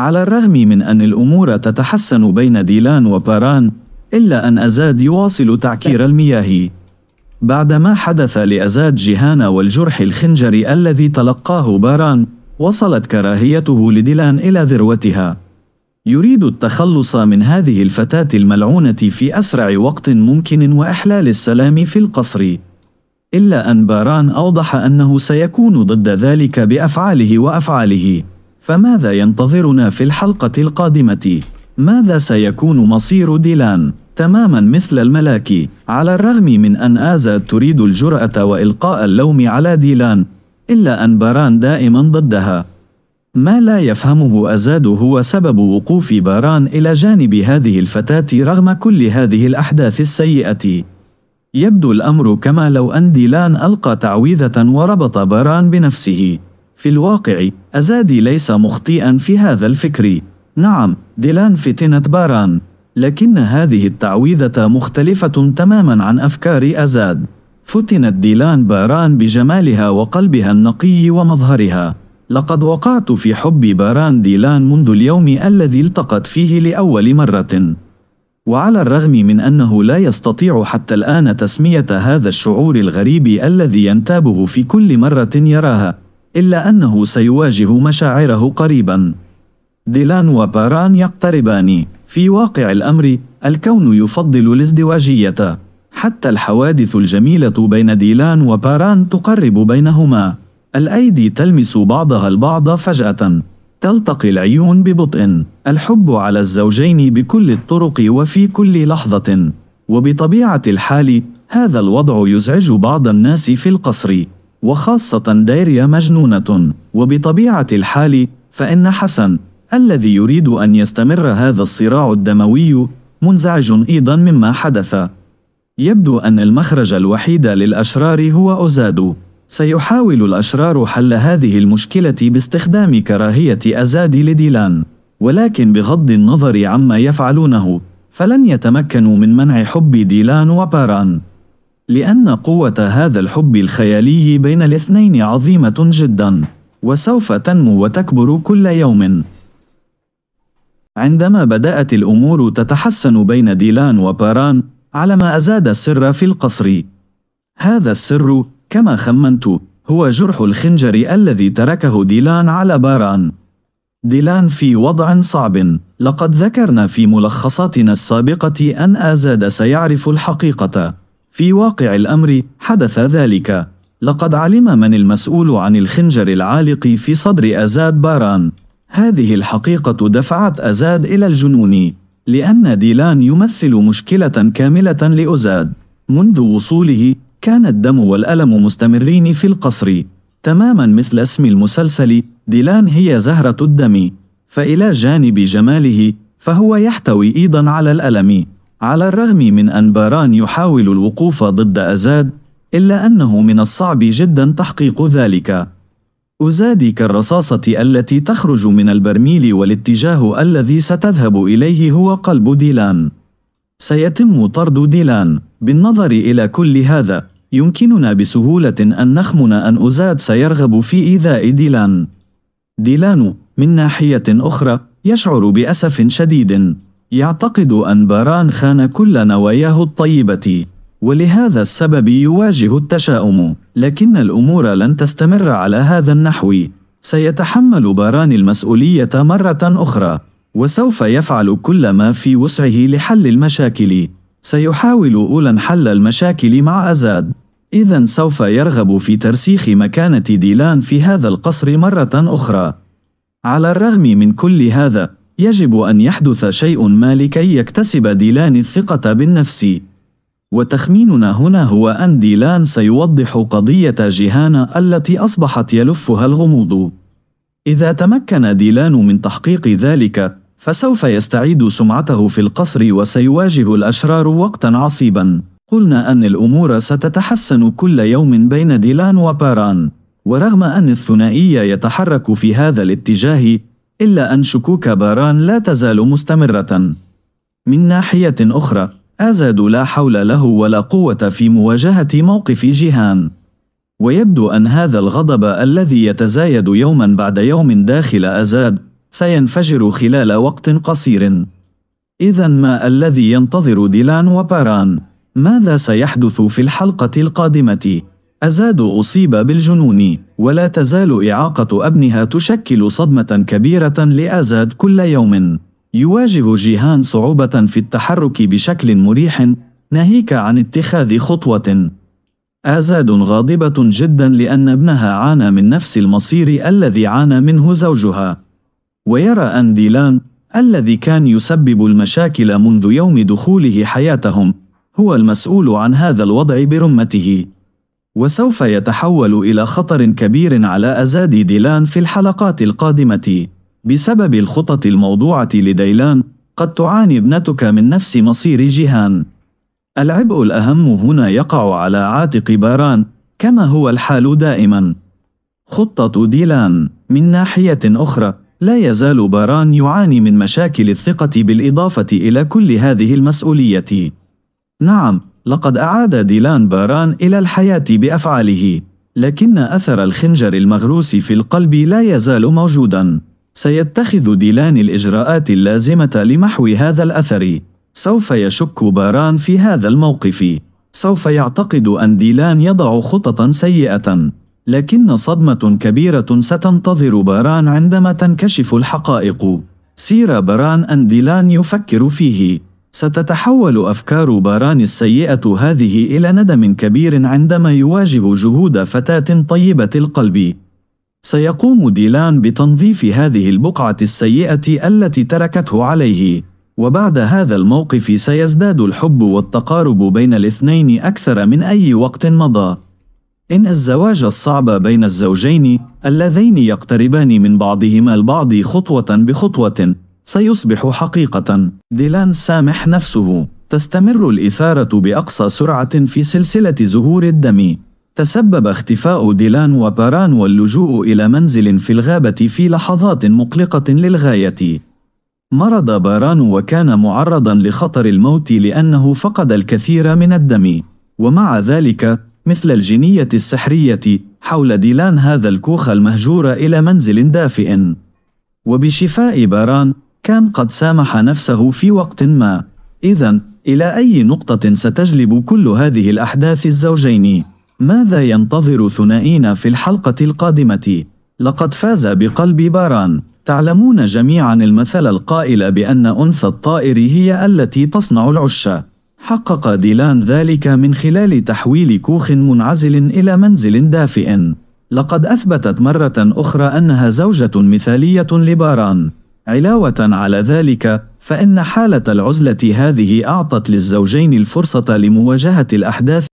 على الرغم من أن الأمور تتحسن بين ديلان وباران إلا أن أزاد يواصل تعكير المياه بعدما حدث لأزاد جهان والجرح الخنجري الذي تلقاه باران وصلت كراهيته لديلان إلى ذروتها يريد التخلص من هذه الفتاة الملعونة في أسرع وقت ممكن وإحلال السلام في القصر إلا أن باران أوضح أنه سيكون ضد ذلك بأفعاله وأفعاله فماذا ينتظرنا في الحلقة القادمة؟ ماذا سيكون مصير ديلان؟ تماما مثل الملاك، على الرغم من أن آزا تريد الجرأة وإلقاء اللوم على ديلان إلا أن باران دائما ضدها ما لا يفهمه أزاد هو سبب وقوف باران إلى جانب هذه الفتاة رغم كل هذه الأحداث السيئة يبدو الأمر كما لو أن ديلان ألقى تعويذة وربط باران بنفسه في الواقع أزادي ليس مخطئا في هذا الفكر نعم ديلان فتنة باران لكن هذه التعويذة مختلفة تماما عن أفكار أزاد فتنت ديلان باران بجمالها وقلبها النقي ومظهرها لقد وقعت في حب باران ديلان منذ اليوم الذي التقت فيه لأول مرة وعلى الرغم من أنه لا يستطيع حتى الآن تسمية هذا الشعور الغريب الذي ينتابه في كل مرة يراها إلا أنه سيواجه مشاعره قريبا ديلان وباران يقتربان في واقع الأمر الكون يفضل الازدواجية حتى الحوادث الجميلة بين ديلان وباران تقرب بينهما الأيدي تلمس بعضها البعض فجأة تلتقي العيون ببطء الحب على الزوجين بكل الطرق وفي كل لحظة وبطبيعة الحال هذا الوضع يزعج بعض الناس في القصر وخاصة دايريا مجنونة وبطبيعة الحال فإن حسن الذي يريد أن يستمر هذا الصراع الدموي منزعج أيضا مما حدث يبدو أن المخرج الوحيد للأشرار هو أوزادو سيحاول الأشرار حل هذه المشكلة باستخدام كراهية أزاد لديلان ولكن بغض النظر عما يفعلونه فلن يتمكنوا من منع حب ديلان وباران لأن قوة هذا الحب الخيالي بين الاثنين عظيمة جدا وسوف تنمو وتكبر كل يوم عندما بدأت الأمور تتحسن بين ديلان وباران على ما أزاد السر في القصر هذا السر كما خمنت هو جرح الخنجر الذي تركه ديلان على باران ديلان في وضع صعب لقد ذكرنا في ملخصاتنا السابقة أن آزاد سيعرف الحقيقة في واقع الأمر حدث ذلك لقد علم من المسؤول عن الخنجر العالق في صدر أزاد باران هذه الحقيقة دفعت أزاد إلى الجنون لأن ديلان يمثل مشكلة كاملة لأزاد منذ وصوله كان الدم والألم مستمرين في القصر تماما مثل اسم المسلسل ديلان هي زهرة الدم فإلى جانب جماله فهو يحتوي أيضا على الألم على الرغم من أن باران يحاول الوقوف ضد أزاد إلا أنه من الصعب جدا تحقيق ذلك أزادي كالرصاصة التي تخرج من البرميل والاتجاه الذي ستذهب إليه هو قلب ديلان سيتم طرد ديلان بالنظر إلى كل هذا يمكننا بسهولة أن نخمن أن أزاد سيرغب في إيذاء ديلان ديلان من ناحية أخرى يشعر بأسف شديد يعتقد أن باران خان كل نواياه الطيبة ولهذا السبب يواجه التشاؤم لكن الأمور لن تستمر على هذا النحو سيتحمل باران المسؤولية مرة أخرى وسوف يفعل كل ما في وسعه لحل المشاكل سيحاول أولا حل المشاكل مع أزاد إذا سوف يرغب في ترسيخ مكانة ديلان في هذا القصر مرة أخرى على الرغم من كل هذا يجب أن يحدث شيء ما لكي يكتسب ديلان الثقة بالنفس. وتخميننا هنا هو أن ديلان سيوضح قضية جيهانا التي أصبحت يلفها الغموض. إذا تمكن ديلان من تحقيق ذلك، فسوف يستعيد سمعته في القصر وسيواجه الأشرار وقتا عصيبا. قلنا أن الأمور ستتحسن كل يوم بين ديلان وباران. ورغم أن الثنائي يتحرك في هذا الاتجاه، إلا أن شكوك باران لا تزال مستمرة. من ناحية أخرى، أزاد لا حول له ولا قوة في مواجهة موقف جيهان. ويبدو أن هذا الغضب الذي يتزايد يوما بعد يوم داخل أزاد سينفجر خلال وقت قصير. إذا ما الذي ينتظر ديلان وباران؟ ماذا سيحدث في الحلقة القادمة؟ أزاد أصيب بالجنون ولا تزال إعاقة ابنها تشكل صدمة كبيرة لأزاد كل يوم يواجه جيهان صعوبة في التحرك بشكل مريح ناهيك عن اتخاذ خطوة آزاد غاضبة جدا لأن ابنها عانى من نفس المصير الذي عانى منه زوجها ويرى أن ديلان الذي كان يسبب المشاكل منذ يوم دخوله حياتهم هو المسؤول عن هذا الوضع برمته وسوف يتحول إلى خطر كبير على أزاد ديلان في الحلقات القادمة. بسبب الخطط الموضوعة لديلان، قد تعاني ابنتك من نفس مصير جيهان. العبء الأهم هنا يقع على عاتق باران، كما هو الحال دائما. خطة ديلان من ناحية أخرى، لا يزال باران يعاني من مشاكل الثقة بالإضافة إلى كل هذه المسؤولية. نعم، لقد أعاد ديلان باران إلى الحياة بأفعاله، لكن أثر الخنجر المغروس في القلب لا يزال موجوداً. سيتخذ ديلان الإجراءات اللازمة لمحو هذا الأثر. سوف يشك باران في هذا الموقف. سوف يعتقد أن ديلان يضع خططا سيئة. لكن صدمة كبيرة ستنتظر باران عندما تنكشف الحقائق. سير باران أن ديلان يفكر فيه. ستتحول أفكار باران السيئة هذه إلى ندم كبير عندما يواجه جهود فتاة طيبة القلب. سيقوم ديلان بتنظيف هذه البقعة السيئة التي تركته عليه، وبعد هذا الموقف سيزداد الحب والتقارب بين الاثنين أكثر من أي وقت مضى. إن الزواج الصعب بين الزوجين اللذين يقتربان من بعضهما البعض خطوة بخطوة سيصبح حقيقة. ديلان سامح نفسه. تستمر الإثارة بأقصى سرعة في سلسلة زهور الدم. تسبب اختفاء ديلان وباران واللجوء إلى منزل في الغابة في لحظات مقلقة للغاية. مرض باران وكان معرضا لخطر الموت لأنه فقد الكثير من الدم. ومع ذلك، مثل الجنية السحرية، حول ديلان هذا الكوخ المهجور إلى منزل دافئ. وبشفاء باران، كان قد سامح نفسه في وقت ما إذا إلى أي نقطة ستجلب كل هذه الأحداث الزوجين؟ ماذا ينتظر ثنائينا في الحلقة القادمة؟ لقد فاز بقلب باران تعلمون جميعا المثل القائل بأن أنثى الطائر هي التي تصنع العشة حقق ديلان ذلك من خلال تحويل كوخ منعزل إلى منزل دافئ لقد أثبتت مرة أخرى أنها زوجة مثالية لباران علاوة على ذلك، فإن حالة العزلة هذه أعطت للزوجين الفرصة لمواجهة الأحداث